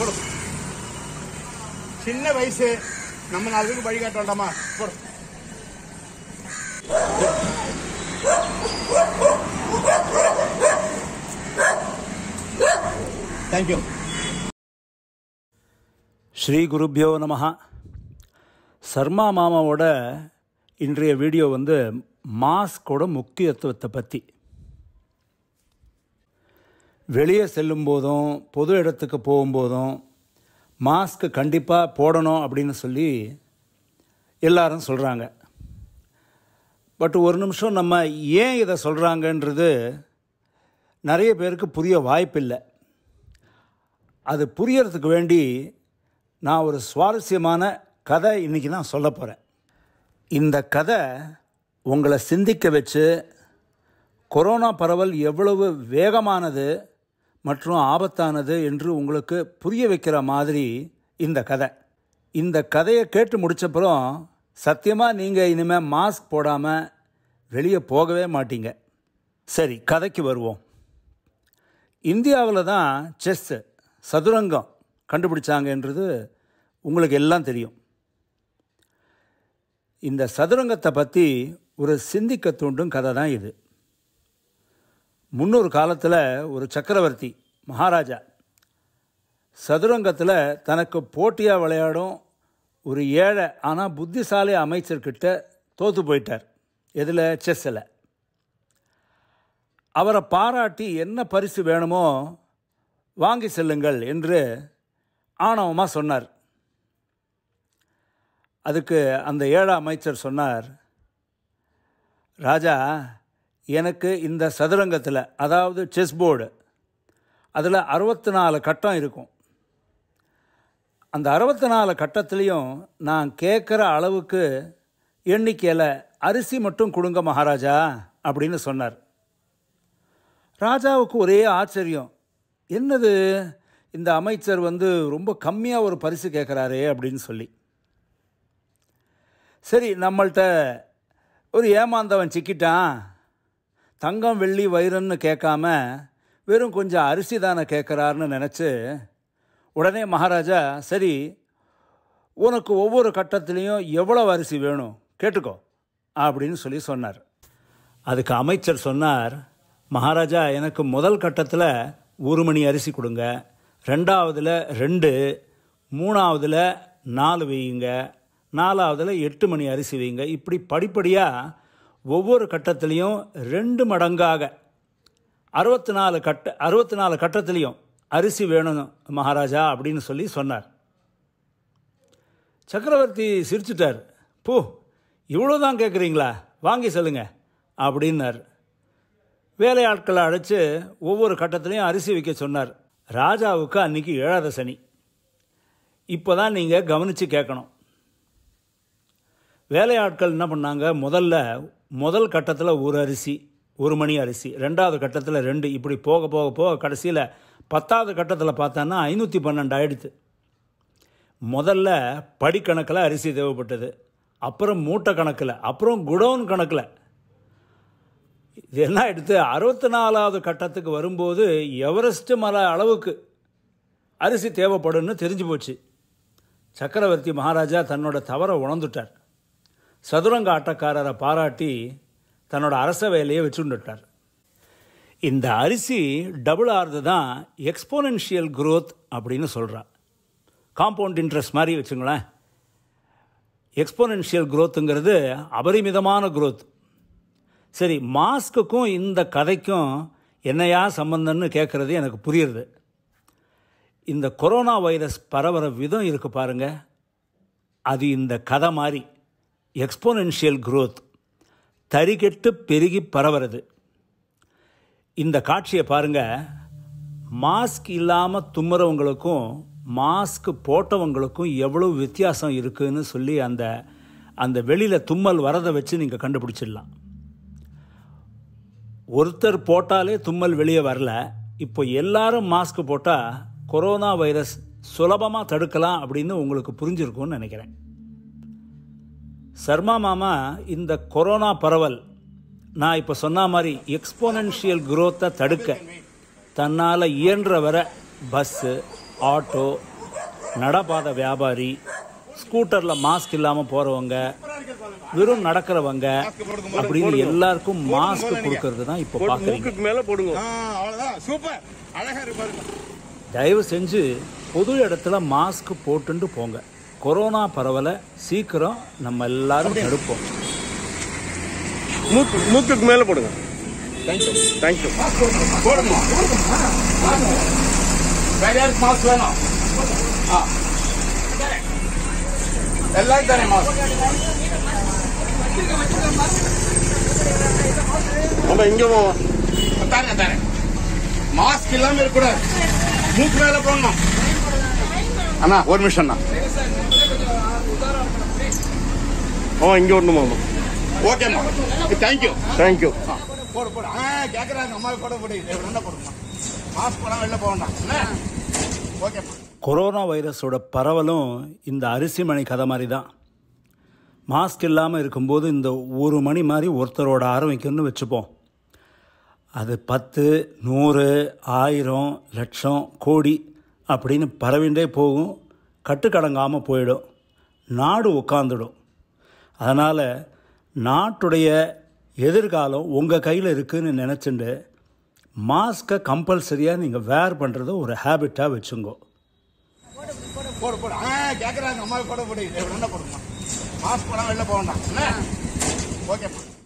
போடும் சின்ன வயசு நம்ம நாலு பேருக்கு வழிகாட்ட வேண்டாமா போடும் தேங்க்யூ ஸ்ரீ குருப்யோ நம சர்மா மாமாவோட இன்றைய வீடியோ வந்து மாஸ்கோட முக்கியத்துவத்தை பற்றி வெளியே செல்லும் போதும் பொது இடத்துக்கு போகும்போதும் மாஸ்க்கு கண்டிப்பாக போடணும் அப்படின்னு சொல்லி எல்லாரும் சொல்கிறாங்க பட் ஒரு நிமிஷம் நம்ம ஏன் இதை சொல்கிறாங்கன்றது நிறைய பேருக்கு புரிய வாய்ப்பில்லை அது புரியறதுக்கு வேண்டி நான் ஒரு சுவாரஸ்யமான கதை இன்றைக்கி தான் சொல்ல போகிறேன் இந்த கதை உங்களை சிந்திக்க வச்சு கொரோனா பரவல் எவ்வளவு வேகமானது மற்றும் ஆபத்தானது என்று உங்களுக்கு புரிய வைக்கிற மாதிரி இந்த கதை இந்த கதையை கேட்டு முடிச்சப்புறம் சத்தியமாக நீங்கள் இனிமேல் மாஸ்க் போடாமல் வெளியே போகவே மாட்டீங்க சரி கதைக்கு வருவோம் இந்தியாவில் தான் செஸ்ஸு சதுரங்கம் கண்டுபிடிச்சாங்கன்றது உங்களுக்கு எல்லாம் தெரியும் இந்த சதுரங்கத்தை பற்றி ஒரு சிந்திக்க தூண்டும் கதை தான் இது முன்னொரு காலத்தில் ஒரு சக்கரவர்த்தி மகாராஜா சதுரங்கத்தில் தனக்கு போட்டியாக விளையாடும் ஒரு ஏழை ஆனால் புத்திசாலி அமைச்சர்கிட்ட தோற்று போயிட்டார் எதில் செஸ்ஸில் அவரை பாராட்டி என்ன பரிசு வேணுமோ வாங்கி செல்லுங்கள் என்று ஆணவமாக சொன்னார் அதுக்கு அந்த ஏழை அமைச்சர் சொன்னார் ராஜா எனக்கு இந்த சதுரங்கத்தில் அதாவது செஸ் போர்டு அதில் அறுபத்தி நாலு கட்டம் இருக்கும் அந்த அறுபத்தி நாலு கட்டத்துலேயும் நான் கேட்குற அளவுக்கு எண்ணிக்கையில் அரிசி மட்டும் கொடுங்க மகாராஜா அப்படின்னு சொன்னார் ராஜாவுக்கு ஒரே ஆச்சரியம் என்னது இந்த அமைச்சர் வந்து ரொம்ப கம்மியாக ஒரு பரிசு கேட்குறாரே அப்படின்னு சொல்லி சரி நம்மள்கிட்ட ஒரு ஏமாந்தவன் சிக்கிட்டான் தங்கம் வெள்ளி வயிறுன்னு கேட்காம வெறும் கொஞ்சம் அரிசி தானே கேட்குறாருன்னு நினச்சி உடனே மகாராஜா சரி உனக்கு ஒவ்வொரு கட்டத்துலேயும் எவ்வளோ அரிசி வேணும் கேட்டுக்கோ அப்படின்னு சொல்லி சொன்னார் அதுக்கு அமைச்சர் சொன்னார் மகாராஜா எனக்கு முதல் கட்டத்தில் ஒரு மணி அரிசி கொடுங்க ரெண்டாவதில் ரெண்டு மூணாவதில் நாலு வையுங்க நாலாவதில் எட்டு மணி அரிசி வையுங்க இப்படி படிப்படியாக ஒவ்வொரு கட்டத்துலேயும் ரெண்டு மடங்காக அறுபத்தி நாலு கட்ட அறுபத்தி நாலு கட்டத்திலையும் அரிசி வேணும் மகாராஜா அப்படின்னு சொல்லி சொன்னார் சக்கரவர்த்தி சிரிச்சுட்டார் பூ இவ்வளோ தான் கேட்குறீங்களா வாங்கி சொல்லுங்க அப்படின்னார் வேலையாட்களை அழைச்சி ஒவ்வொரு கட்டத்துலேயும் அரிசி வைக்க சொன்னார் ராஜாவுக்கு அன்றைக்கி ஏழாத சனி இப்போ தான் நீங்கள் கவனித்து கேட்கணும் வேலையாட்கள் என்ன பண்ணாங்க முதல்ல முதல் கட்டத்தில் ஒரு அரிசி ஒரு மணி அரிசி ரெண்டாவது கட்டத்தில் ரெண்டு இப்படி போக போக போக கடைசியில் பத்தாவது கட்டத்தில் பார்த்தோன்னா ஐநூற்றி பன்னெண்டு ஆயிடுத்து முதல்ல படிக்கணக்கில் அரிசி தேவைப்பட்டது அப்புறம் மூட்டை கணக்கில் அப்புறம் குடவுன் கணக்கில் இதெல்லாம் எடுத்து அறுபத்தி நாலாவது கட்டத்துக்கு வரும்போது எவரெஸ்ட் மலை அளவுக்கு அரிசி தேவைப்படும்னு தெரிஞ்சு போச்சு சக்கரவர்த்தி மகாராஜா தன்னோட தவறை உணர்ந்துட்டார் சதுரங்க ஆட்டக்காரரை பாராட்டி தன்னோட அரச வேலையை வச்சுட்டார் இந்த அரிசி டபுள் ஆறுது தான் எக்ஸ்போனென்ஷியல் குரோத் அப்படின்னு சொல்கிறா காம்பவுண்ட் இன்ட்ரெஸ்ட் மாதிரி வச்சுங்களேன் எக்ஸ்போனென்ஷியல் குரோத்துங்கிறது அபரிமிதமான குரோத் சரி மாஸ்க்குக்கும் இந்த கதைக்கும் என்னையா சம்பந்தம்னு கேட்குறது எனக்கு புரியுது இந்த கொரோனா வைரஸ் பரவர விதம் இருக்குது பாருங்கள் அது இந்த கதை மாதிரி எக்ஸ்போனென்ஷியல் குரோத் தறிகெட்டு பெருகி பரவுறது இந்த காட்சியை பாருங்கள் மாஸ்க் இல்லாமல் தும்முறவங்களுக்கும் மாஸ்க் போட்டவங்களுக்கும் எவ்வளோ வித்தியாசம் இருக்குதுன்னு சொல்லி அந்த அந்த வெளியில் தும்மல் வரதை வச்சு நீங்கள் கண்டுபிடிச்சிடலாம் ஒருத்தர் போட்டாலே தும்மல் வெளியே வரல இப்போ எல்லாரும் மாஸ்க் போட்டால் கொரோனா வைரஸ் சுலபமாக தடுக்கலாம் அப்படின்னு உங்களுக்கு புரிஞ்சிருக்கும்னு நினைக்கிறேன் சர்மா மாமா இந்த கொரோனா பரவல் நான் இப்போ சொன்ன மாதிரி எக்ஸ்போனன்ஷியல் குரோத்தை தடுக்க தன்னால் இயன்ற வர பஸ்ஸு ஆட்டோ நடப்பாத வியாபாரி ஸ்கூட்டரில் மாஸ்க் இல்லாமல் போகிறவங்க வெறும் நடக்கிறவங்க அப்படின்னு எல்லாருக்கும் மாஸ்க் கொடுக்கறது தான் இப்போ பார்க்குறீங்க மேலே போடுங்க சூப்பர் அழகாக தயவு செஞ்சு பொது இடத்துல மாஸ்க் போட்டுட்டு போங்க கொரோனா பரவலை சீக்கிரம் நம்ம எல்லாரும் எடுப்போம் மூக்கு மூக்குக்கு மேலே போடுங்க மாஸ்க் வேணும் ஆ தானே மாஸ்க் தானே தானே மாஸ்க் இல்லாம இருக்கக்கூடாது மூக்கு மேல போடணும் அண்ணா ஒரு நிமிஷம் அண்ணா ஓ இங்கே ஒன்றுமா ஓகேம்மா தேங்க்யூ தேங்க்யூ போடு போடு ஆ கேட்குறாங்க அம்மாவுக்கு போடு என்ன போடுமா மாஸ்க் போனால் வெளில போக ஓகேம்மா கொரோனா வைரஸோட பரவலும் இந்த அரிசி மணி கதை மாதிரி தான் மாஸ்க் இல்லாமல் இருக்கும்போது இந்த ஒரு மணி மாதிரி ஒருத்தரோட ஆரம்பிக்கணும்னு வச்சுப்போம் அது பத்து நூறு ஆயிரம் லட்சம் கோடி அப்படின்னு பரவின்றே போகும் கட்டுக்கடங்காமல் போயிடும் நாடு உட்காந்துடும் அதனால் நாட்டுடைய எதிர்காலம் உங்கள் கையில் இருக்குதுன்னு நினச்சிண்டு மாஸ்க்கை கம்பல்சரியாக நீங்கள் வேர் பண்ணுறத ஒரு ஹேபிட்டாக வச்சுங்கோ போடு போடு ஆ கேட்குறாங்க அம்மா போட போடு என்ன போடுமா மாஸ்க் போடாமல் வெளில போக ஓகேப்பா